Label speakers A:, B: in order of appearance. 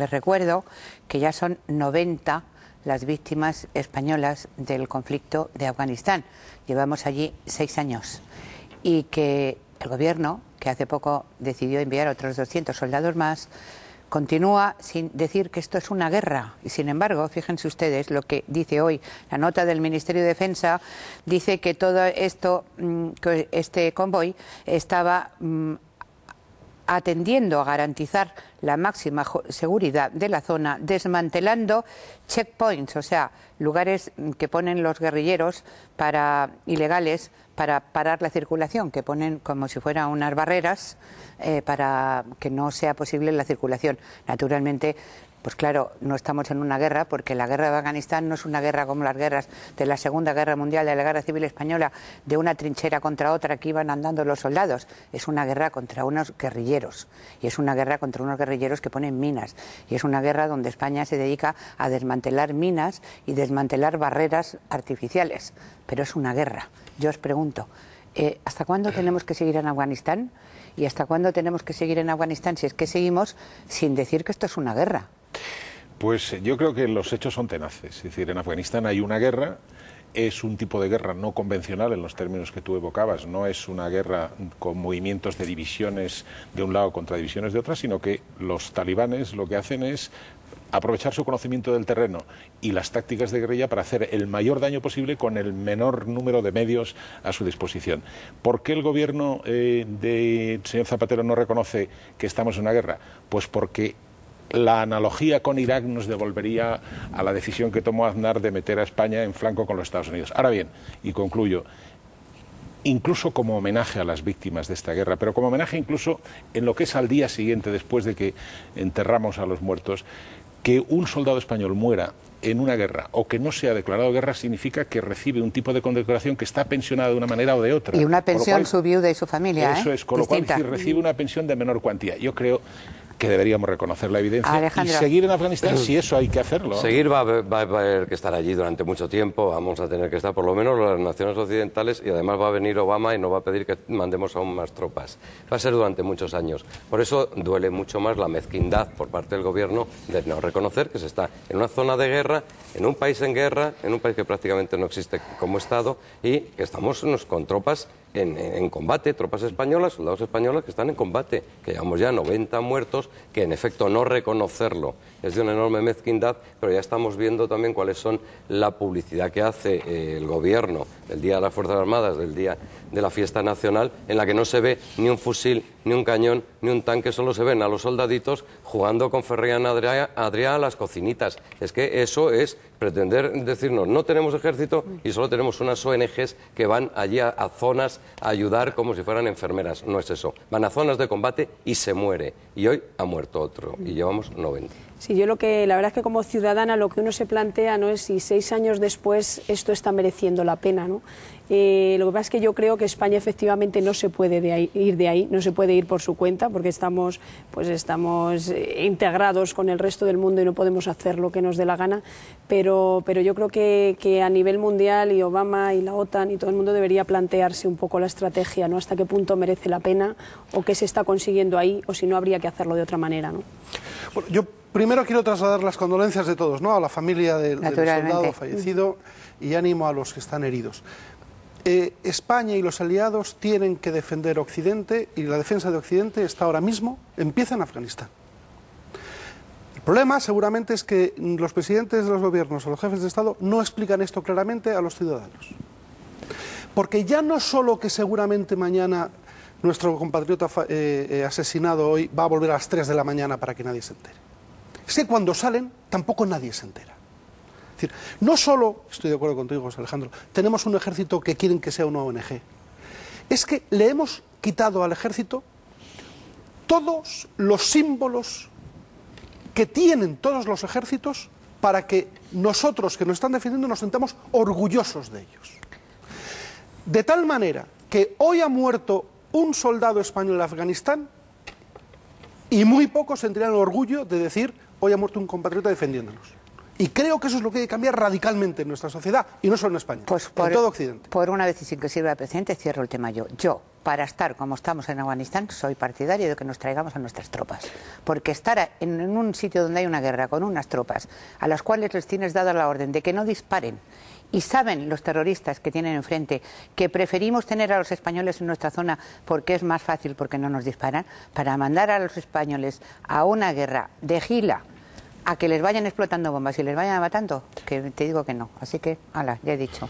A: Les recuerdo que ya son 90 las víctimas españolas del conflicto de Afganistán. Llevamos allí seis años y que el gobierno, que hace poco decidió enviar otros 200 soldados más, continúa sin decir que esto es una guerra. Y sin embargo, fíjense ustedes lo que dice hoy la nota del Ministerio de Defensa, dice que todo esto, mm, que este convoy estaba mm, atendiendo a garantizar la máxima seguridad de la zona, desmantelando checkpoints, o sea, lugares que ponen los guerrilleros para ilegales para parar la circulación, que ponen como si fueran unas barreras eh, para que no sea posible la circulación. Naturalmente, pues claro, no estamos en una guerra, porque la guerra de Afganistán no es una guerra como las guerras de la Segunda Guerra Mundial, de la Guerra Civil Española, de una trinchera contra otra que iban andando los soldados. Es una guerra contra unos guerrilleros. Y es una guerra contra unos guerrilleros que ponen minas. Y es una guerra donde España se dedica a desmantelar minas y desmantelar barreras artificiales. Pero es una guerra. Yo os pregunto. Eh, ¿hasta cuándo tenemos que seguir en Afganistán? ¿Y hasta cuándo tenemos que seguir en Afganistán si es que seguimos sin decir que esto es una guerra?
B: Pues eh, yo creo que los hechos son tenaces. Es decir, en Afganistán hay una guerra es un tipo de guerra no convencional en los términos que tú evocabas, no es una guerra con movimientos de divisiones de un lado contra divisiones de otra, sino que los talibanes lo que hacen es aprovechar su conocimiento del terreno y las tácticas de guerrilla para hacer el mayor daño posible con el menor número de medios a su disposición. ¿Por qué el gobierno del eh, de señor Zapatero no reconoce que estamos en una guerra? Pues porque la analogía con Irak nos devolvería a la decisión que tomó Aznar de meter a España en flanco con los Estados Unidos. Ahora bien, y concluyo, incluso como homenaje a las víctimas de esta guerra, pero como homenaje incluso en lo que es al día siguiente, después de que enterramos a los muertos, que un soldado español muera en una guerra o que no sea declarado guerra significa que recibe un tipo de condecoración que está pensionada de una manera o de otra. Y una pensión
A: su viuda y su familia. ¿eh? Eso es, con lo cual recibe
B: una pensión de menor cuantía. Yo creo que deberíamos reconocer la evidencia y seguir en Afganistán si eso hay que hacerlo. Seguir
C: va, a haber que estar allí durante mucho tiempo, vamos a tener que estar por lo menos las naciones occidentales y además va a venir Obama y nos va a pedir que mandemos aún más tropas. Va a ser durante muchos años. Por eso duele mucho más la mezquindad por parte del gobierno de no reconocer que se está en una zona de guerra, en un país en guerra, en un país que prácticamente no existe como Estado y que estamos con tropas en, en, combate, tropas españolas, soldados españoles que están en combate, que llevamos ya 90 muertos, que en efecto no reconocerlo es de una enorme mezquindad, pero ya estamos viendo también cuáles son la publicidad que hace eh, el gobierno del Día de las Fuerzas Armadas, del Día de la Fiesta Nacional, en la que no se ve ni un fusil ni un cañón, ni un tanque, solo se ven a los soldaditos jugando con Ferrián Adrián las cocinitas. Es que eso es pretender decirnos, no tenemos ejército y solo tenemos unas ONGs que van allí a, zonas a ayudar como si fueran enfermeras. No es eso. Van a zonas de combate y se muere. Y hoy ha muerto otro y llevamos 90.
D: Sí, yo lo que, la verdad es que como ciudadana lo que uno se plantea no es si seis años después esto está mereciendo la pena, ¿no? Eh, lo que pasa es que yo creo que España efectivamente no se puede ir de ahí, no se puede ir por su cuenta porque estamos, pues estamos eh, integrados con el resto del mundo y no podemos hacer lo que nos dé la gana, pero, pero yo creo que, que a nivel mundial y Obama y la OTAN y todo el mundo debería plantearse un poco la estrategia, ¿no? hasta qué punto merece la pena o qué se está consiguiendo ahí o si no habría que hacerlo de otra manera. ¿no? yo primero quiero trasladar las condolencias de todos, ¿no? A la familia del, del soldado fallecido y ánimo a los que están heridos. Eh, España y los aliados tienen que defender Occidente y la defensa de Occidente está ahora mismo, empieza en Afganistán. El problema seguramente es que los presidentes de los gobiernos o los jefes de Estado no explican esto claramente a los ciudadanos. Porque ya no solo que seguramente mañana nuestro compatriota eh, eh, asesinado hoy va a volver a las 3 de la mañana para que nadie se entere. Es que cuando salen tampoco nadie se entera decir, no solo, estoy de acuerdo contigo, Alejandro, tenemos un ejército que quieren que sea una ONG, es que le hemos quitado al ejército todos los símbolos que tienen todos los ejércitos para que nosotros que nos están defendiendo nos sentamos orgullosos de ellos. De tal manera que hoy ha muerto un soldado español en Afganistán y muy pocos sentirán el orgullo de decir hoy ha muerto un compatriota defendiéndonos. Y creo que eso es lo que hay que cambiar radicalmente en nuestra sociedad,
A: y no solo en España, pues por, en todo Occidente. Por una vez y sin que sirva de presidente, cierro el tema yo. Yo, para estar como estamos en Afganistán, soy partidario de que nos traigamos a nuestras tropas. Porque estar en, en un sitio donde hay una guerra con unas tropas, a las cuales les tienes dada la orden de que no disparen, y saben los terroristas que tienen enfrente que preferimos tener a los españoles en nuestra zona porque es más fácil, porque no nos disparan, para mandar a los españoles a una guerra de gila a que les vayan explotando bombas y les vayan matando, que te digo que no. Así que, ala, ya he dicho.